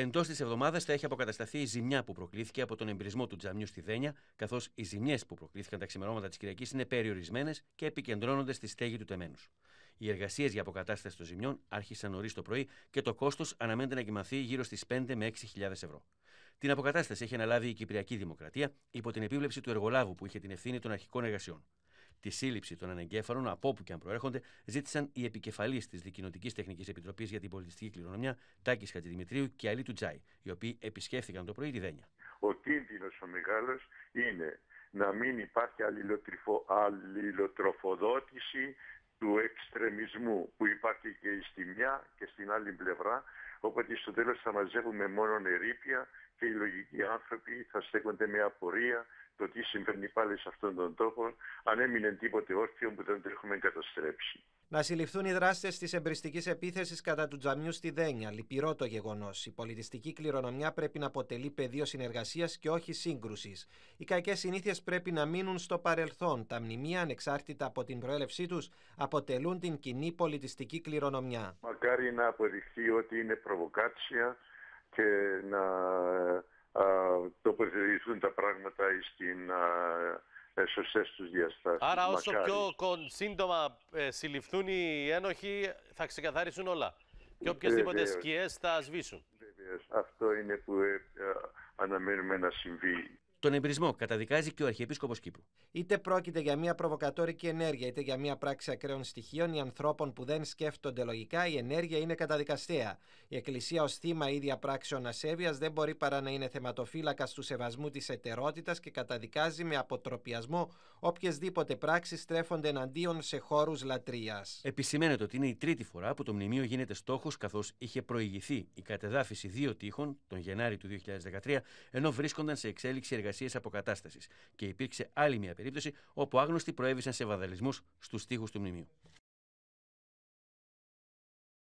Εντός της εβδομάδας θα έχει αποκατασταθεί η ζημιά που προκλήθηκε από τον εμπρισμό του τζαμιού στη Δένια, καθώς οι ζημιές που προκλήθηκαν τα ξημερώματα της Κυριακής είναι περιορισμένες και επικεντρώνονται στη στέγη του τεμένους. Οι εργασίες για αποκατάσταση των ζημιών άρχισαν νωρίς το πρωί και το κόστος αναμένεται να κοιμαθεί γύρω στις 5 με 6.000 ευρώ. Την αποκατάσταση έχει αναλάβει η Κυπριακή Δημοκρατία υπό την επίβλεψη του εργολάβου που είχε την ευθύνη των αρχικών εργασιών τη σύλληψη των ανεγκέφαλων, από όπου και αν προέρχονται, ζήτησαν οι επικεφαλείς της Δικοινοτικής Τεχνικής Επιτροπής για την Πολιτιστική Κληρονομιά, Τάκης Χατζηδημητρίου και Αλή Τζάι, οι οποίοι επισκέφθηκαν το πρωί τη Δένια. Ο κίνδυνος ο μεγάλος είναι να μην υπάρχει αλληλοτροφοδότηση του εξτρεμισμού που υπάρχει και στη μια και στην άλλη πλευρά, οπότε στο τέλος θα μαζεύουμε μόνο ερήπια και οι λογικοί άνθρωποι θα στέκονται με απορία το τι συμβαίνει πάλι σε αυτόν τον τόπο, αν έμεινε τίποτε όρθιο που δεν το έχουμε καταστρέψει. Να συλληφθούν οι δράστες της εμπριστικής επίθεσης κατά του τζαμιού στη Δένια. Λυπηρό το γεγονός. Η πολιτιστική κληρονομιά πρέπει να αποτελεί πεδίο συνεργασίας και όχι σύγκρουσης. Οι κακέ συνήθειες πρέπει να μείνουν στο παρελθόν. Τα μνημεία, ανεξάρτητα από την προέλευσή τους, αποτελούν την κοινή πολιτιστική κληρονομιά. Μακάρι να αποδειχθεί ότι είναι προβοκάτσια και να ε, τοποθετηθούν τα πράγματα στην ε, ε, σωστές τους διαστάσεις. Άρα, όσο πιο σύντομα ε, συλληφθούν οι ένοχοι, θα ξεκαθάρισουν όλα. Και οποιασδήποτε σκιές θα σβήσουν. Αυτό είναι που ε, ε, αναμένουμε να συμβεί. Τον εμπρισμό καταδικάζει και ο Αρχιεπίσκοπος Κύπρου. Είτε πρόκειται για μια προβοκατόρικη ενέργεια, είτε για μια πράξη ακραίων στοιχείων ή ανθρώπων που δεν σκέφτονται λογικά, η ενέργεια είναι καταδικαστέα. Η Εκκλησία ως θύμα ίδια πράξεων ασέβειας δεν μπορεί παρά να είναι θεματοφύλακα του σεβασμού της ετερότητας και καταδικάζει με αποτροπιασμό οποιασδήποτε πράξεις στρέφονται εναντίον σε χώρους λατρείας. Επισημαίνεται ότι είναι η τρίτη φορά που το μνημείο γίνεται στόχος καθώς είχε προηγηθεί η κατεδάφιση δύο τείχων τον Γενάρη του 2013, ενώ βρίσκονταν σε εξέλιξη εργασία αποκατάστασης. Και υπήρξε άλλη μια περίπτωση όπου άγνωστοι προέβησαν σε βαδαλισμούς στους τοίχου του μνημείου.